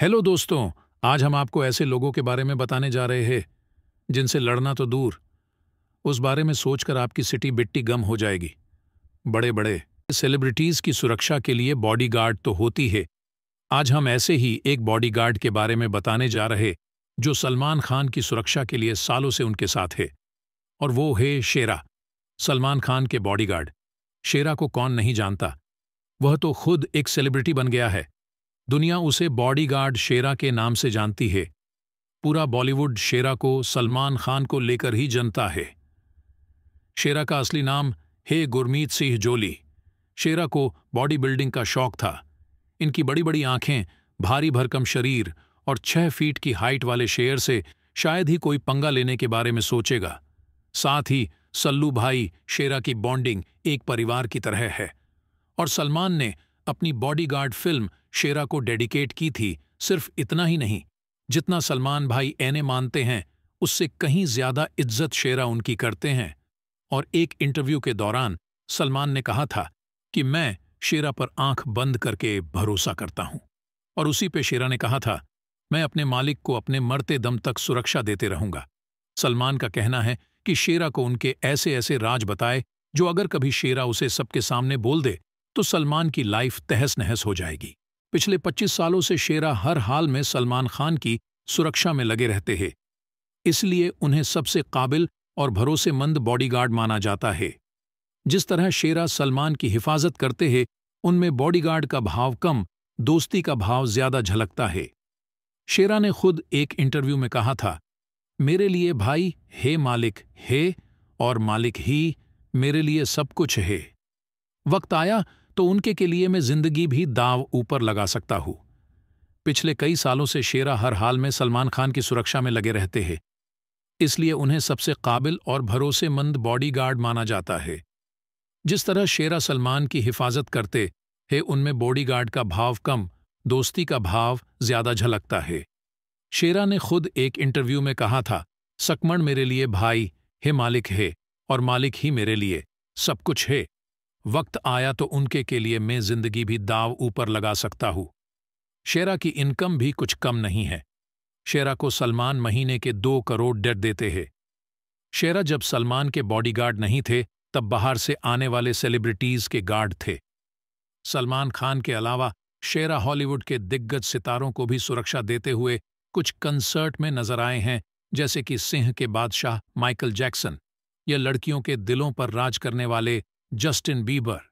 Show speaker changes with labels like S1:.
S1: hello दोस्तों आज हम आपको ऐसे लोगों के बारे में बताने जा रहे हैं जिनसे लड़ना तो दूर उस बारे में सोचकर आपकी सिटी बिट्टी गम हो जाएगी बड़े बड़े सेलिब्रिटीज की सुरक्षा के लिए बॉडीगार्ड तो होती है आज हम ऐसे ही एक बॉडीगार्ड के बारे में बताने जा रहे जो सलमान खान की सुरक्षा के लिए सालों से उनके साथ है और वो है शेरा सलमान खान के बॉडीगार्ड शेरा को कौन नहीं जानता वह तो खुद एक सेलिब्रिटी बन गया है दुनिया उसे बॉडीगार्ड शेरा के नाम से जानती है पूरा बॉलीवुड शेरा को सलमान खान को लेकर ही जनता है शेरा का असली नाम हे गुरमीत सिंह जोली शेरा को बॉडी बिल्डिंग का शौक था इनकी बड़ी बड़ी आंखें भारी भरकम शरीर और छह फीट की हाइट वाले शेर से शायद ही कोई पंगा लेने के बारे में सोचेगा साथ ही सल्लू भाई शेरा की बॉन्डिंग एक परिवार की तरह है और सलमान ने अपनी बॉडीगार्ड फिल्म शेरा को डेडिकेट की थी सिर्फ इतना ही नहीं जितना सलमान भाई ऐने मानते हैं उससे कहीं ज्यादा इज्जत शेरा उनकी करते हैं और एक इंटरव्यू के दौरान सलमान ने कहा था कि मैं शेरा पर आंख बंद करके भरोसा करता हूं और उसी पे शेरा ने कहा था मैं अपने मालिक को अपने मरते दम तक सुरक्षा देते रहूंगा सलमान का कहना है कि शेरा को उनके ऐसे ऐसे राज बताए जो अगर कभी शेरा उसे सबके सामने बोल दे तो सलमान की लाइफ तहस नहस हो जाएगी पिछले 25 सालों से शेरा हर हाल में सलमान खान की सुरक्षा में लगे रहते हैं इसलिए उन्हें सबसे काबिल और भरोसेमंद बॉडीगार्ड माना जाता है जिस तरह शेरा सलमान की हिफाजत करते हैं उनमें बॉडीगार्ड का भाव कम दोस्ती का भाव ज्यादा झलकता है शेरा ने खुद एक इंटरव्यू में कहा था मेरे लिए भाई हे मालिक हे और मालिक ही मेरे लिए सब कुछ है वक्त आया तो उनके के लिए मैं जिंदगी भी दाव ऊपर लगा सकता हूं पिछले कई सालों से शेरा हर हाल में सलमान खान की सुरक्षा में लगे रहते हैं इसलिए उन्हें सबसे काबिल और भरोसेमंद बॉडीगार्ड माना जाता है जिस तरह शेरा सलमान की हिफाजत करते है उनमें बॉडीगार्ड का भाव कम दोस्ती का भाव ज्यादा झलकता है शेरा ने खुद एक इंटरव्यू में कहा था सकमण मेरे लिए भाई हे मालिक है और मालिक ही मेरे लिए सब कुछ है वक्त आया तो उनके के लिए मैं जिंदगी भी दाव ऊपर लगा सकता हूं शेरा की इनकम भी कुछ कम नहीं है शेरा को सलमान महीने के दो करोड़ डेट देते हैं शेरा जब सलमान के बॉडीगार्ड नहीं थे तब बाहर से आने वाले सेलिब्रिटीज के गार्ड थे सलमान खान के अलावा शेरा हॉलीवुड के दिग्गज सितारों को भी सुरक्षा देते हुए कुछ कंसर्ट में नजर आए हैं जैसे कि सिंह के बादशाह माइकल जैक्सन या लड़कियों के दिलों पर राज करने वाले Justin Bieber